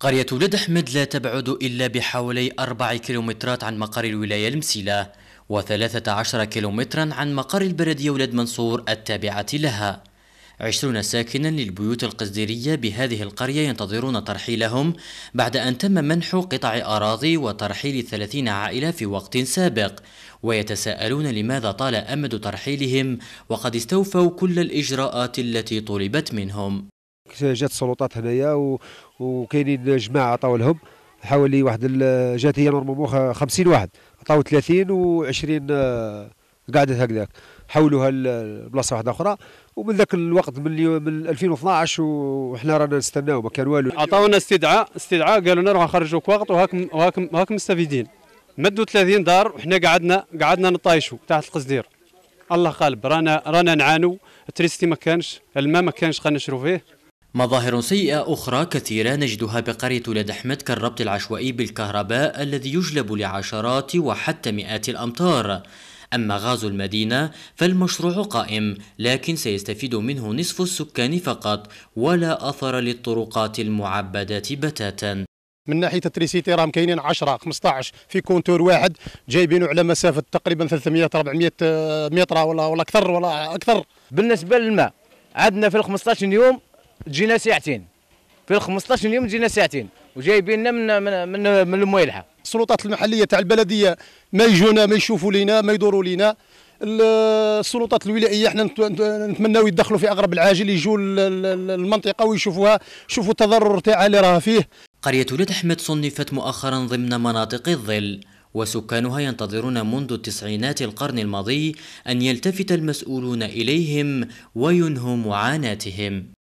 قرية ولد أحمد لا تبعد إلا بحوالي أربع كيلومترات عن مقر الولاية المسيلة وثلاثة عشر كيلومترا عن مقر البلدية ولد منصور التابعة لها عشرون ساكنا للبيوت القصديرية بهذه القرية ينتظرون ترحيلهم بعد أن تم منح قطع أراضي وترحيل ثلاثين عائلة في وقت سابق ويتساءلون لماذا طال أمد ترحيلهم وقد استوفوا كل الإجراءات التي طلبت منهم جات السلطات هنايا وكاينين جماعه عطاو لهم حوالي واحد جات هي نورمالمون 50 واحد عطاو 30 و20 قعدت هكذاك حولوها لبلاصه واحده اخرى ومن ذاك الوقت من من 2012 وحنا رانا نستناو ما كان والو عطاونا استدعاء استدعاء قالوا لنا روحوا نخرجوك وقت طيب وهاكم وهاكم وهاكم مستفيدين مدوا 30 دار وحنا قعدنا قعدنا نطايشوا تحت القصدير الله قال رانا رانا نعانوا التريستي ما كانش الماء ما كانش خلينا نشرو فيه مظاهر سيئة أخرى كثيرة نجدها بقرية ولاد أحمد كالربط العشوائي بالكهرباء الذي يجلب لعشرات وحتى مئات الأمتار أما غاز المدينة فالمشروع قائم لكن سيستفيد منه نصف السكان فقط ولا أثر للطرقات المعبدة بتاتا من ناحيه التريسيتي راهم كاينين 10 15 في كونتور واحد جايبينه على مسافه تقريبا 300 400 آه، متر ولا ولا اكثر ولا اكثر بالنسبه للماء عندنا في ال 15 يوم تجينا ساعتين في 15 يوم تجينا ساعتين وجايبيننا من من من, من المويلحه السلطات المحليه تاع البلديه ما يجونا ما يشوفوا لينا ما يدوروا لينا السلطات الولائيه احنا نتمناو يتدخلوا في اغرب العاجل يجوا المنطقه ويشوفوها يشوفوا التضرر تاعها اللي راه فيه قريه ولاد احمد صنفت مؤخرا ضمن مناطق الظل وسكانها ينتظرون منذ التسعينات القرن الماضي ان يلتفت المسؤولون اليهم وينهوا معاناتهم